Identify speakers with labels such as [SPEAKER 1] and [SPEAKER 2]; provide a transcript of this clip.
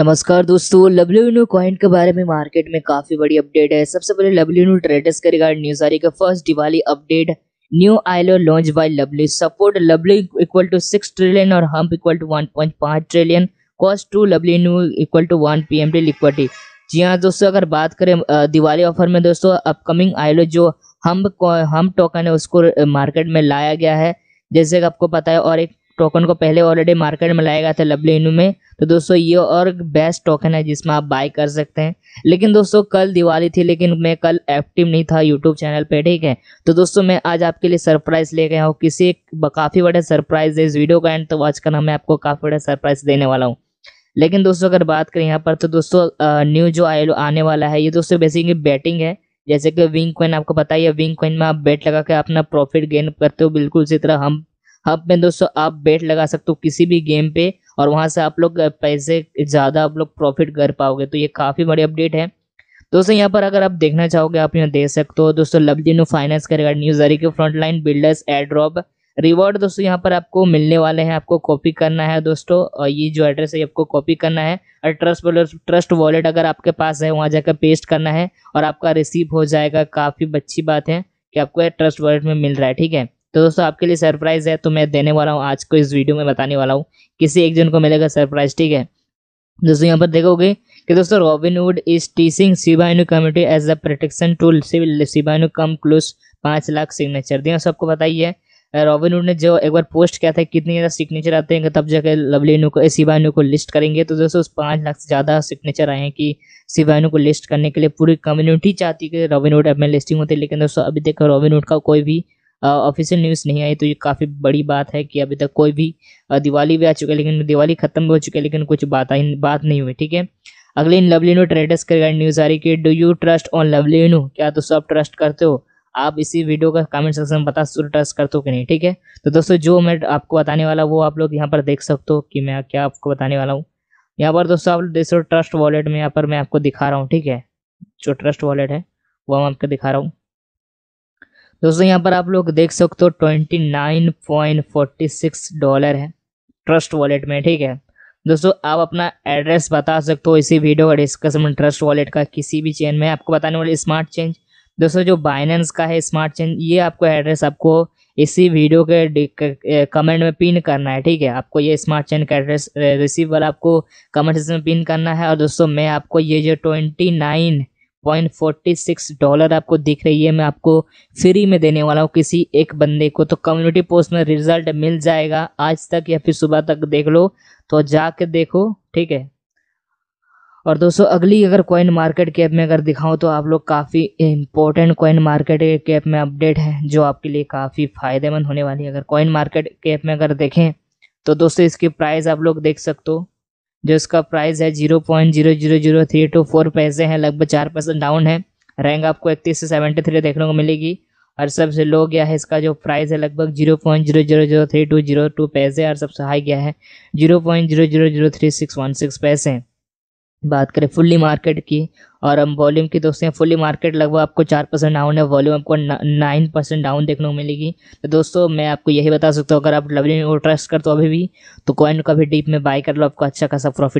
[SPEAKER 1] नमस्कार दोस्तों लवलीनू कॉइन के बारे में मार्केट में काफी बड़ी अपडेट है सबसे पहले लवलीनू ट्रेडर्स के रिगार्ड न्यूज आ रही है फर्स्ट दिवाली अपडेट न्यू आइलो launch by Lovely support Lovely equal to six trillion और hump equal to one point पाँच trillion cost to new equal to one P M D liquidity जी हाँ दोस्तों अगर बात करें दिवाली ऑफर में दोस्तों अपकमिंग आइलो जो हम हम टोकन है उसको मार्केट में लाया गया है जैसे कि आपको पता है और एक टोकन को पहले ऑलरेडी मार्केट में लाया गया था लवली इनू में तो दोस्तों ये और बेस्ट टोकन है जिसमें आप बाय कर सकते हैं लेकिन दोस्तों कल दिवाली थी लेकिन मैं कल एक्टिव नहीं था यूट्यूब चैनल पे ठीक है तो दोस्तों मैं आज आपके लिए सरप्राइज ले गया हूँ किसी एक काफ़ी बड़े सरप्राइज है इस वीडियो का एंड तो वॉच करना मैं आपको काफ़ी बड़ा सरप्राइज देने वाला हूँ लेकिन दोस्तों अगर बात करें यहाँ पर तो दोस्तों न्यू जो आने वाला है ये दोस्तों बेसिकली बैटिंग है जैसे कि विंग क्वन आपको पता ही है विंग क्वन में आप बेट लगा के अपना प्रॉफिट गेन करते हो बिल्कुल इसी तरह हम हब में दोस्तों आप बेट लगा सकते हो किसी भी गेम पे और वहाँ से आप लोग पैसे ज़्यादा आप लोग प्रॉफिट कर पाओगे तो ये काफ़ी बड़ी अपडेट है दोस्तों यहाँ पर अगर आप देखना चाहोगे आप यहाँ देख सकते हो दोस्तों न्यू फाइनेंस का रिगार्ड न्यूज हरी के फ्रंटलाइन बिल्डर्स एड्रॉप रिवॉर्ड दोस्तों यहाँ पर आपको मिलने वाले हैं आपको कॉपी करना है दोस्तों और ये जो एड्रेस है आपको कॉपी करना है और ट्रस्ट ट्रस्ट वॉलेट अगर आपके पास है वहाँ जाकर पेस्ट करना है और आपका रिसीव हो जाएगा काफ़ी अच्छी बात है कि आपको ट्रस्ट वॉलेट में मिल रहा है ठीक है तो दोस्तों आपके लिए सरप्राइज है तो मैं देने वाला हूँ आज को इस वीडियो में बताने वाला हूँ किसी एक जन को मिलेगा सरप्राइज ठीक है दोस्तों यहाँ पर देखोगे कि दोस्तों Robinwood is teasing Shiba Inu community as a protection tool civil come close पाँच लाख सिग्नेचर दिया सबको बताइए रॉबिनवुड ने जो एक बार पोस्ट किया था कितने ज़्यादा सिग्नेचर आते हैं तब जाकर लवलीनू को शिवानू को लिस्ट करेंगे तो दोस्तों उस पाँच लाख से ज़्यादा सिग्नेचर आए हैं कि शिवानू को लिस्ट करने के लिए पूरी कम्युनिटी चाहती है कि रॉबिनवुड अब में लिस्टिंग होती लेकिन दोस्तों अभी देखो वुड का कोई भी ऑफिशियल न्यूज़ नहीं आई तो ये काफ़ी बड़ी बात है कि अभी तक कोई भी दिवाली भी आ चुका है लेकिन दिवाली खत्म भी हो चुकी है लेकिन कुछ बात आई बात नहीं हुई ठीक है अगले इन लवली नो ट्रेडर्स के रिगार्ड न्यूज़ आ रही कि do you trust on Lovely Inu क्या दोस्तों आप ट्रस्ट करते हो आप इसी वीडियो का कमेंट सेक्शन में बता ट्रस्ट करते हो कि नहीं ठीक है तो दोस्तों जो मैं आपको बताने वाला वो आप लोग यहाँ पर देख सकते हो कि मैं क्या आपको बताने वाला हूँ यहाँ पर दोस्तों आप देख सकते हो ट्रस्ट वॉलेट में यहाँ पर मैं आपको दिखा रहा हूँ ठीक है जो ट्रस्ट वॉलेट है वो हम आपको दिखा रहा हूँ दोस्तों यहाँ पर आप लोग देख सकते हो twenty nine point forty six dollar है ट्रस्ट वॉलेट में ठीक है दोस्तों आप अपना एड्रेस बता सकते हो इसी वीडियो का डिस्कशन में ट्रस्ट वॉलेट का किसी भी चेन में आपको बताने वाले स्मार्ट चेंज दोस्तों जो बाइनेंस का है स्मार्ट चेंज ये आपको एड्रेस आपको इसी वीडियो के कमेंट में पिन करना है ठीक है आपको ये स्मार्ट चेन का एड्रेस रिसीव वाला आपको कमेंट में पिन करना है और दोस्तों मैं आपको ये जो twenty nine point forty six dollar आपको दिख रही है मैं आपको फ्री में देने वाला हूँ किसी एक बंदे को तो कम्युनिटी पोस्ट में रिजल्ट मिल जाएगा आज तक या फिर सुबह तक देख लो तो जाके देखो ठीक है और दोस्तों अगली अगर कॉइन मार्केट कैप में अगर दिखाऊं तो आप लोग काफ़ी इंपॉर्टेंट कॉइन मार्केट कैप में अपडेट है जो आपके लिए काफ़ी फ़ायदेमंद होने वाली है अगर कॉइन मार्केट कैप में अगर देखें तो दोस्तों इसकी प्राइस आप लोग देख सकते हो जो इसका प्राइस है zero point zero zero zero three two four पैसे हैं लगभग चार परसेंट डाउन है रैंक आपको इकतीस से सेवेंटी थ्री देखने को मिलेगी और सबसे लो गया है इसका जो प्राइस है लगभग zero point zero zero zero three two zero two पैसे और सबसे हाई गया है zero point zero zero zero three six one six पैसे बात करें फुल्ली मार्केट की और हम वॉल्यूम की दोस्तों यहाँ फुल्ली मार्केट लगभग आपको चार परसेंट डाउन है वॉल्यूम आपको नाइन परसेंट डाउन देखने को मिलेगी तो दोस्तों मैं आपको यही बता सकता हूँ अगर आप डब्ल्यू में ट्रस्ट करते हो अभी भी तो कॉइन का अभी डीप में बाय कर लो आपको अच्छा खासा प्रॉफिट